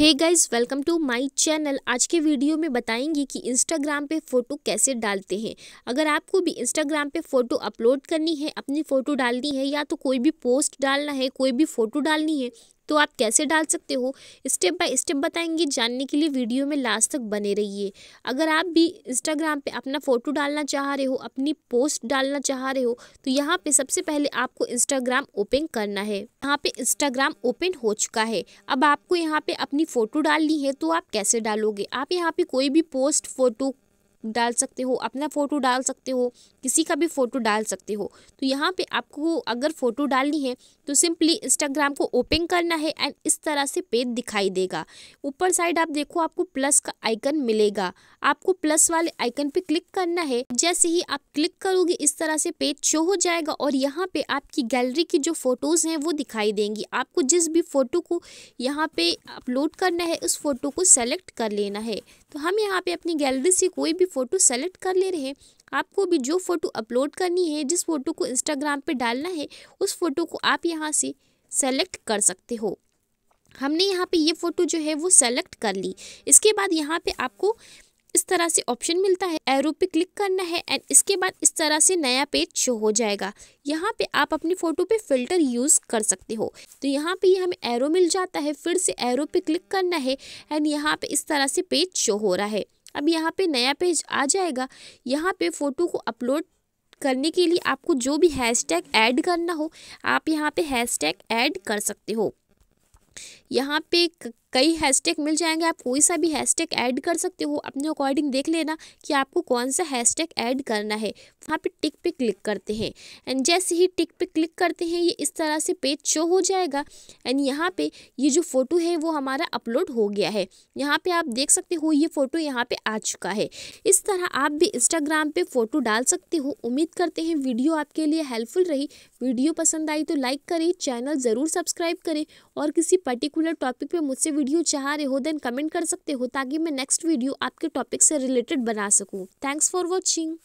hey guys welcome to my channel आज के video में बताएंगे कि इंस्टाग्राम पे फ़ोटो कैसे डालते हैं अगर आपको भी इंस्टाग्राम पे फ़ोटो अपलोड करनी है अपनी फ़ोटो डालनी है या तो कोई भी पोस्ट डालना है कोई भी फ़ोटो डालनी है तो आप कैसे डाल सकते हो स्टेप बाय स्टेप बताएंगे जानने के लिए वीडियो में लास्ट तक बने रहिए अगर आप भी इंस्टाग्राम पे अपना फ़ोटो डालना चाह रहे हो अपनी पोस्ट डालना चाह रहे हो तो यहाँ पे सबसे पहले आपको इंस्टाग्राम ओपन करना है यहाँ पे इंस्टाग्राम ओपन हो चुका है अब आपको यहाँ पे अपनी फ़ोटो डालनी है तो आप कैसे डालोगे आप यहाँ पे कोई भी पोस्ट फोटो डाल सकते हो अपना फ़ोटो डाल सकते हो किसी का भी फ़ोटो डाल सकते हो तो यहाँ पे आपको अगर फ़ोटो डालनी है तो सिंपली इंस्टाग्राम को ओपन करना है एंड इस तरह से पेज दिखाई देगा ऊपर साइड आप देखो आपको प्लस का आइकन मिलेगा आपको प्लस वाले आइकन पे क्लिक करना है जैसे ही आप क्लिक करोगे इस तरह से पेज शो हो जाएगा और यहाँ पर आपकी गैलरी की जो फ़ोटोज़ हैं वो दिखाई देंगी आपको जिस भी फ़ोटो को यहाँ पर अपलोड करना है उस फ़ोटो को सेलेक्ट कर लेना है तो हम यहाँ पर अपनी गैलरी से कोई भी फ़ोटो सेलेक्ट कर ले रहे हैं आपको भी जो फ़ोटो अपलोड करनी है जिस फ़ोटो को इंस्टाग्राम पे डालना है उस फ़ोटो को आप यहाँ से सेलेक्ट कर सकते हो हमने यहाँ पे ये फ़ोटो जो है वो सेलेक्ट कर ली इसके बाद यहाँ पे आपको इस तरह से ऑप्शन मिलता है एरो पे क्लिक करना है एंड इसके बाद इस तरह से नया पेज शो हो जाएगा यहाँ पे आप अपनी फ़ोटो पे फिल्टर यूज़ कर सकते हो तो यहाँ पे ये यह हमें एरो मिल जाता है फिर से एरो पे क्लिक करना है एंड यहाँ पे इस तरह से पेज शो हो रहा है अब यहाँ पे नया पेज आ जाएगा यहाँ पे फ़ोटो को अपलोड करने के लिए आपको जो भी हैशटैग ऐड करना हो आप यहाँ पे हैशटैग ऐड कर सकते हो यहाँ पे कई हैशटैग मिल जाएंगे आप कोई सा भी हैशटैग ऐड कर सकते हो अपने अकॉर्डिंग देख लेना कि आपको कौन सा हैशटैग ऐड करना है वहाँ पे टिक पे क्लिक करते हैं एंड जैसे ही टिक पे क्लिक करते हैं ये इस तरह से पेज शो हो जाएगा एंड यहाँ पे ये जो फ़ोटो है वो हमारा अपलोड हो गया है यहाँ पर आप देख सकते हो ये फ़ोटो यहाँ पर आ चुका है इस तरह आप भी इंस्टाग्राम पर फ़ोटो डाल सकते हो उम्मीद करते हैं वीडियो आपके लिए हेल्पफुल रही वीडियो पसंद आई तो लाइक करें चैनल ज़रूर सब्सक्राइब करें और किसी पर्टिकुलर टॉपिक पर मुझसे वीडियो चाह रहे हो देन कमेंट कर सकते हो ताकि मैं नेक्स्ट वीडियो आपके टॉपिक से रिलेटेड बना सकूँ थैंक्स फॉर वॉचिंग